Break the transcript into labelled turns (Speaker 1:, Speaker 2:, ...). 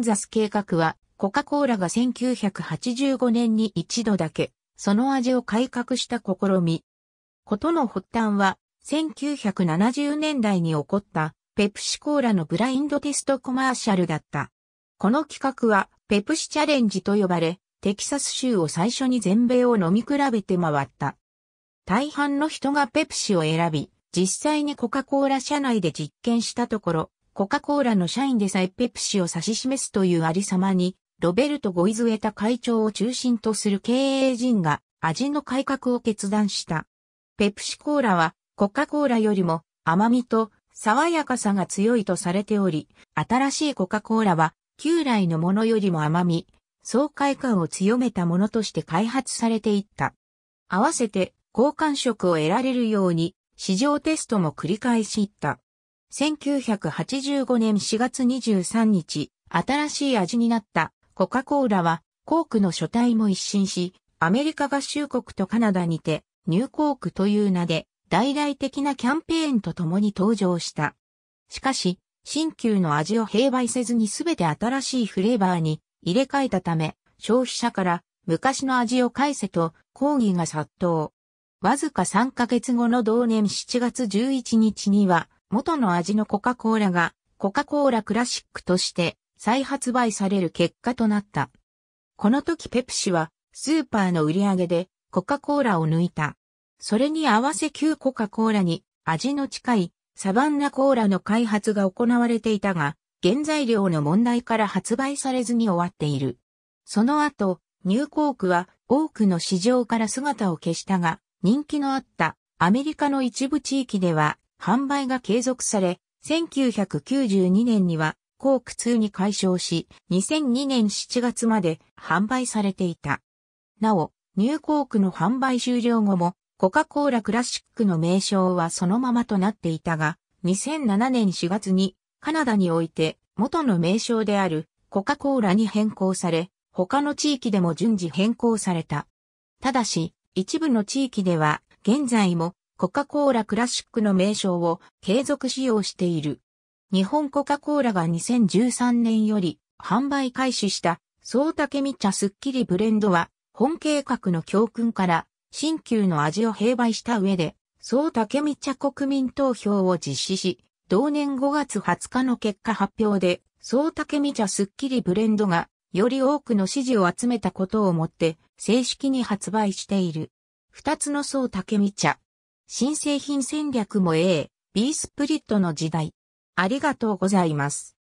Speaker 1: ンザス計画は、コカ・コーラが1985年に一度だけ、その味を改革した試み。ことの発端は、1970年代に起こった、ペプシコーラのブラインドテストコマーシャルだった。この企画は、ペプシチャレンジと呼ばれ、テキサス州を最初に全米を飲み比べて回った。大半の人がペプシを選び、実際にコカ・コーラ社内で実験したところ、コカ・コーラの社員でさえペプシを指し示すというありさまに、ロベルト・ゴイズエタ会長を中心とする経営陣が味の改革を決断した。ペプシコーラはコカ・コーラよりも甘みと爽やかさが強いとされており、新しいコカ・コーラは旧来のものよりも甘み、爽快感を強めたものとして開発されていった。合わせて好感触を得られるように市場テストも繰り返しいった。1985年4月23日、新しい味になったコカ・コーラは、コークの書体も一新し、アメリカ合衆国とカナダにて、ニューコークという名で、大々的なキャンペーンと共に登場した。しかし、新旧の味を併売せずにすべて新しいフレーバーに入れ替えたため、消費者から昔の味を返せと抗議が殺到。わずか3ヶ月後の同年7月11日には、元の味のコカ・コーラがコカ・コーラクラシックとして再発売される結果となった。この時ペプシはスーパーの売り上げでコカ・コーラを抜いた。それに合わせ旧コカ・コーラに味の近いサバンナコーラの開発が行われていたが、原材料の問題から発売されずに終わっている。その後、ニューコークは多くの市場から姿を消したが、人気のあったアメリカの一部地域では販売が継続され、1992年には、コーク通に解消し、2002年7月まで販売されていた。なお、ニューコークの販売終了後も、コカ・コーラクラシックの名称はそのままとなっていたが、2007年4月にカナダにおいて元の名称であるコカ・コーラに変更され、他の地域でも順次変更された。ただし、一部の地域では現在もコカ・コーラクラシックの名称を継続使用している。日本コカ・コーラが2013年より販売開始した、草竹美茶すっきりブレンドは、本計画の教訓から、新旧の味を併売した上で、草竹美茶国民投票を実施し、同年5月20日の結果発表で、草竹美茶すっきりブレンドが、より多くの支持を集めたことをもって、正式に発売している。二つの草竹美茶、新製品戦略も A、B スプリットの時代。ありがとうございます。